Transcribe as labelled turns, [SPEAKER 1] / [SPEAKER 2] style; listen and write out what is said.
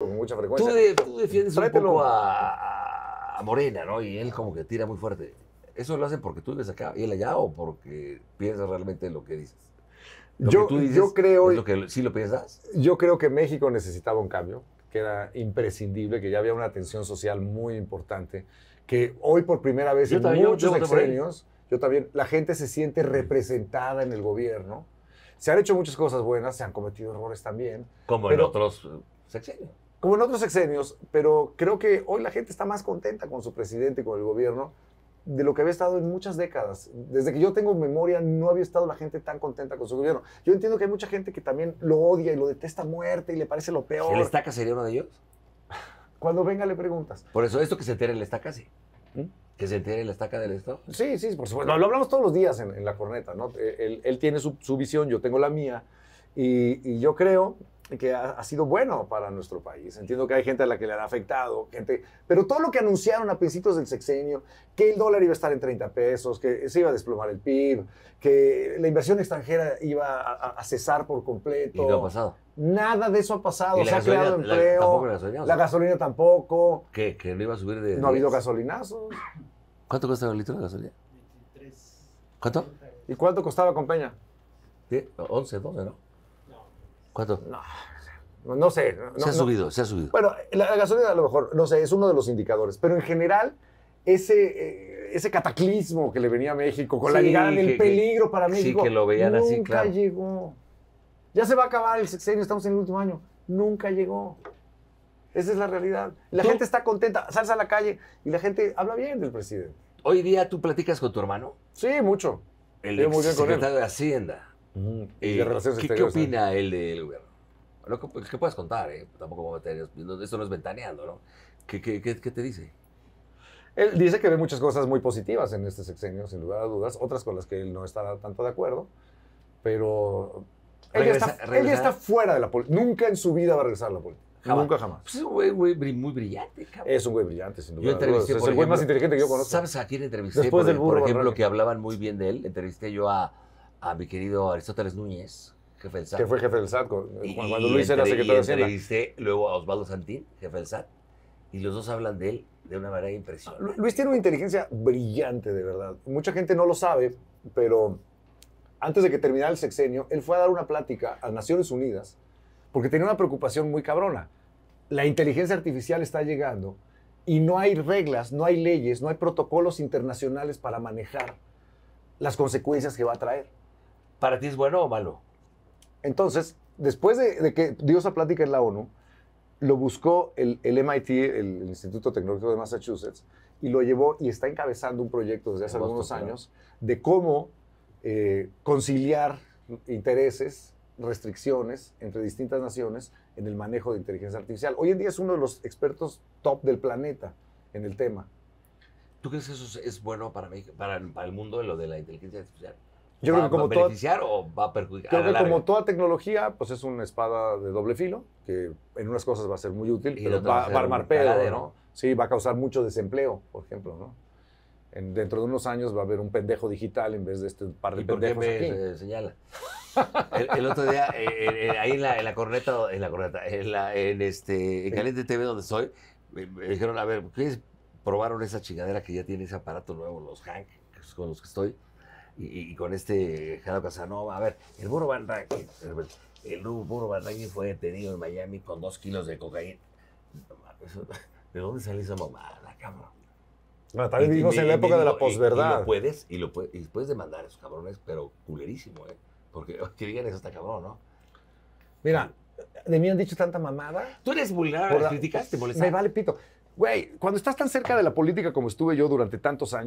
[SPEAKER 1] con mucha frecuencia. Tú, defiendes un a, Morena, ¿no? Y él como que tira muy fuerte. ¿Eso lo hacen porque tú le acá y él allá o porque piensas realmente lo que dices? yo, yo creo... que, ¿Sí lo piensas? Yo creo que México necesitaba un cambio,
[SPEAKER 2] que era imprescindible, que ya había una atención social muy importante, que hoy por primera vez en muchos sexenios yo también, la gente se siente mm. representada en el gobierno. Se han hecho muchas cosas buenas, se han cometido errores también.
[SPEAKER 1] Como en otros sexenios
[SPEAKER 2] como en otros sexenios, pero creo que hoy la gente está más contenta con su presidente, y con el gobierno, de lo que había estado en muchas décadas. Desde que yo tengo memoria, no había estado la gente tan contenta con su gobierno. Yo entiendo que hay mucha gente que también lo odia y lo detesta a muerte y le parece lo peor. ¿El estaca
[SPEAKER 1] sería uno de ellos?
[SPEAKER 2] Cuando venga le preguntas.
[SPEAKER 1] Por eso, esto que se entere el estaca, sí. ¿Que se entere
[SPEAKER 2] el estaca del Estado? Sí, sí, por supuesto. lo hablamos todos los días en, la corneta, ¿no? Él, tiene su, visión, yo tengo la mía. Y, y yo creo que ha, sido bueno para nuestro país. Entiendo que hay gente a la que le ha afectado, gente, pero todo lo que anunciaron a principios del sexenio, que el dólar iba a estar en 30 pesos, que se iba a desplomar el PIB, que la inversión extranjera iba a, cesar por completo. ¿Y ha pasado? Nada de eso ha pasado. Se ha creado empleo. La, gasolina, tampoco.
[SPEAKER 1] ¿Qué? ¿Que no iba a subir de.? No ha habido gasolinazos. ¿Cuánto cuesta el litro de gasolina? 23. ¿Cuánto? ¿Y cuánto costaba con Peña?
[SPEAKER 2] 11, 12, ¿no? No. No sé.
[SPEAKER 1] se ha subido, se ha subido. Bueno,
[SPEAKER 2] la, gasolina a lo mejor, no sé, es uno de los indicadores. Pero en general, ese, eh, ese cataclismo que le venía a México con la llegada del peligro para México. que lo veían nunca así, llegó. Ya se va a acabar el sexenio, estamos en el último año. Nunca llegó. Esa es la realidad. La gente está contenta, sales a la calle y la gente habla bien del presidente.
[SPEAKER 1] Hoy día tú platicas con tu hermano. Sí, mucho. El secretario de Hacienda. Eh, ¿qué, opina él del gobierno? Lo que, pues, que puedes contar, ¿eh? Tampoco vamos a no, eso no es ventaneando, ¿no? ¿Qué, te dice?
[SPEAKER 2] Él dice que ve muchas cosas muy positivas en este sexenio, sin lugar a dudas, otras con las que él no está tanto de acuerdo, pero él, ya, está, fuera de la política. Nunca en su vida va a regresar a la política. Nunca jamás. Pues es un güey, muy brillante, cabrón. Es un güey brillante, sin duda. Yo entrevisté, es el güey más inteligente que yo conozco. ¿Sabes a quién entrevisté? Después del burro, por ejemplo,
[SPEAKER 1] que hablaban muy bien de él, entrevisté yo a a mi querido Aristóteles Núñez, jefe del SAT. Que fue jefe del SAT cuando Luis era secretario de Hacienda. Y luego a Osvaldo Santín, jefe del SAT, y los dos hablan de él de una manera impresionante.
[SPEAKER 2] Luis tiene una inteligencia brillante, de verdad. Mucha gente no lo sabe, pero antes de que terminara el sexenio, él fue a dar una plática a Naciones Unidas porque tenía una preocupación muy cabrona. La inteligencia artificial está llegando y no hay reglas, no hay leyes, no hay protocolos internacionales para manejar las consecuencias que va a traer.
[SPEAKER 1] ¿Para ti es bueno o
[SPEAKER 2] malo? Entonces, después de, que dios esa plática en la ONU, lo buscó el, MIT, el, Instituto Tecnológico de Massachusetts, y lo llevó y está encabezando un proyecto desde hace algunos años de cómo eh, conciliar intereses, restricciones entre distintas naciones en el manejo de inteligencia artificial. Hoy en día es uno de los expertos top del planeta en el tema.
[SPEAKER 1] ¿Tú crees que eso es bueno para, para el mundo de lo de la inteligencia artificial?
[SPEAKER 2] Yo ¿Va, creo como a beneficiar o
[SPEAKER 1] va a perjudicar? Creo que como
[SPEAKER 2] toda tecnología, pues es una espada de doble filo, que en unas cosas va a ser muy útil, pero va, a armar pedo, ¿no? Sí, va a causar mucho desempleo, por ejemplo, ¿no? dentro de unos años va a haber un pendejo digital en vez de este par de pendejos qué
[SPEAKER 1] señala. el, otro día, eh, eh, eh, ahí en la, corneta, en la corneta, en, la, este, en Caliente TV donde estoy, me, dijeron, a ver, ¿qué probaron esa chingadera que ya tiene ese aparato nuevo, los Hank, con los que estoy? y, con este Jaro Casanova. A ver, el Burro Van Rankin, el, el Burro Van Rankin fue detenido en Miami con dos kilos de cocaína. ¿De dónde sale esa mamada, cabrón? No, vez vivimos en la época de la posverdad. Y, lo puedes, y lo puedes, demandar a esos cabrones, pero culerísimo, ¿eh? Porque que digan eso está cabrón, ¿no? Mira,
[SPEAKER 2] de mí han dicho tanta
[SPEAKER 1] mamada. Tú eres vulgar, te criticaste, molestaste. Me
[SPEAKER 2] vale pito. Güey, cuando estás tan cerca de la política como estuve yo durante tantos años,